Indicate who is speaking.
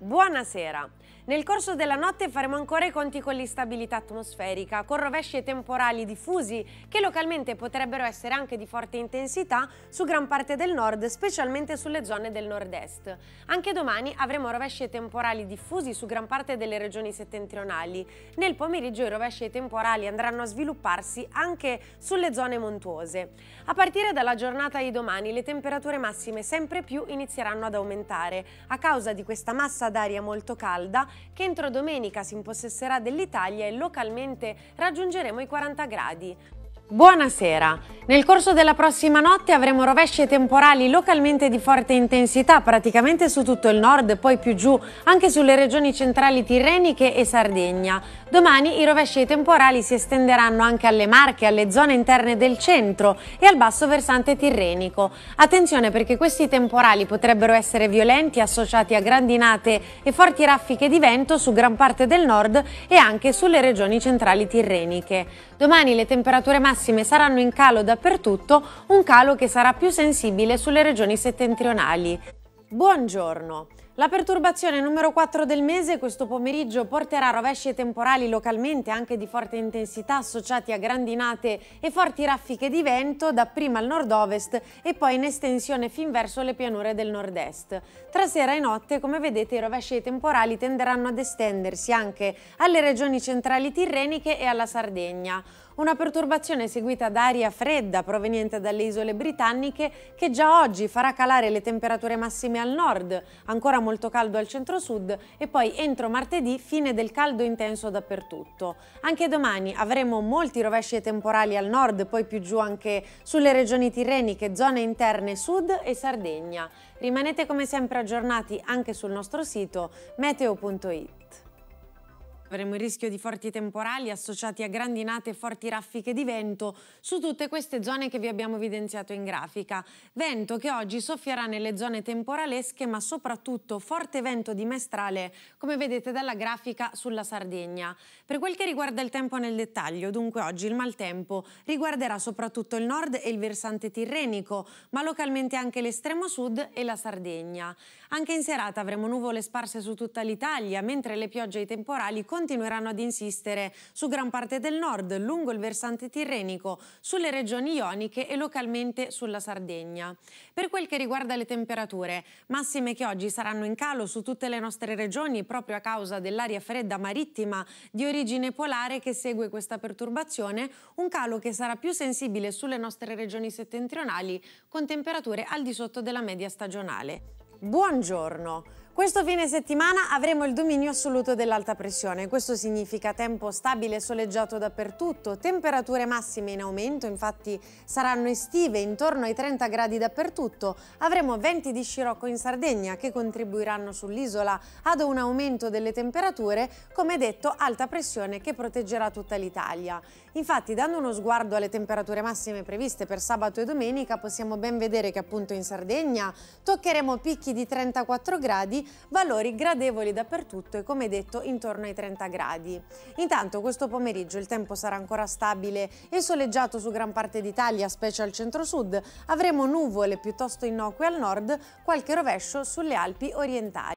Speaker 1: Buonasera! Nel corso della notte faremo ancora i conti con l'instabilità atmosferica, con rovesci e temporali diffusi che localmente potrebbero essere anche di forte intensità su gran parte del nord, specialmente sulle zone del nord-est. Anche domani avremo rovesci e temporali diffusi su gran parte delle regioni settentrionali. Nel pomeriggio i rovesci e temporali andranno a svilupparsi anche sulle zone montuose. A partire dalla giornata di domani le temperature massime sempre più inizieranno ad aumentare a causa di questa massa d'aria molto calda che entro domenica si impossesserà dell'Italia e localmente raggiungeremo i 40 gradi. Buonasera. Nel corso della prossima notte avremo rovesce temporali localmente di forte intensità praticamente su tutto il nord, e poi più giù anche sulle regioni centrali tirreniche e Sardegna. Domani i rovesci temporali si estenderanno anche alle Marche, alle zone interne del centro e al basso versante tirrenico. Attenzione perché questi temporali potrebbero essere violenti associati a grandinate e forti raffiche di vento su gran parte del nord e anche sulle regioni centrali tirreniche. Domani le temperature massime massime saranno in calo dappertutto, un calo che sarà più sensibile sulle regioni settentrionali. Buongiorno! La perturbazione numero 4 del mese questo pomeriggio porterà rovesci temporali localmente anche di forte intensità associati a grandinate e forti raffiche di vento dapprima al nord-ovest e poi in estensione fin verso le pianure del nord-est. Tra sera e notte, come vedete, i rovesci temporali tenderanno ad estendersi anche alle regioni centrali tirreniche e alla Sardegna. Una perturbazione seguita da aria fredda proveniente dalle isole britanniche che già oggi farà calare le temperature massime al nord, ancora molto caldo al centro-sud e poi entro martedì fine del caldo intenso dappertutto. Anche domani avremo molti rovesci temporali al nord, poi più giù anche sulle regioni tirreniche, zone interne sud e Sardegna. Rimanete come sempre aggiornati anche sul nostro sito meteo.it. Avremo il rischio di forti temporali associati a grandinate e forti raffiche di vento su tutte queste zone che vi abbiamo evidenziato in grafica. Vento che oggi soffierà nelle zone temporalesche ma soprattutto forte vento di mestrale come vedete dalla grafica sulla Sardegna. Per quel che riguarda il tempo nel dettaglio, dunque oggi il maltempo riguarderà soprattutto il nord e il versante tirrenico ma localmente anche l'estremo sud e la Sardegna. Anche in serata avremo nuvole sparse su tutta l'Italia mentre le piogge e i temporali continueranno ad insistere su gran parte del nord, lungo il versante tirrenico, sulle regioni ioniche e localmente sulla Sardegna. Per quel che riguarda le temperature, massime che oggi saranno in calo su tutte le nostre regioni proprio a causa dell'aria fredda marittima di origine polare che segue questa perturbazione, un calo che sarà più sensibile sulle nostre regioni settentrionali con temperature al di sotto della media stagionale. Buongiorno! Questo fine settimana avremo il dominio assoluto dell'alta pressione, questo significa tempo stabile e soleggiato dappertutto, temperature massime in aumento, infatti saranno estive intorno ai 30 gradi dappertutto, avremo venti di scirocco in Sardegna che contribuiranno sull'isola ad un aumento delle temperature, come detto alta pressione che proteggerà tutta l'Italia. Infatti dando uno sguardo alle temperature massime previste per sabato e domenica possiamo ben vedere che appunto in Sardegna toccheremo picchi di 34 gradi valori gradevoli dappertutto e come detto intorno ai 30 gradi. Intanto questo pomeriggio il tempo sarà ancora stabile e soleggiato su gran parte d'Italia, specie al centro-sud. Avremo nuvole piuttosto innocue al nord, qualche rovescio sulle Alpi orientali.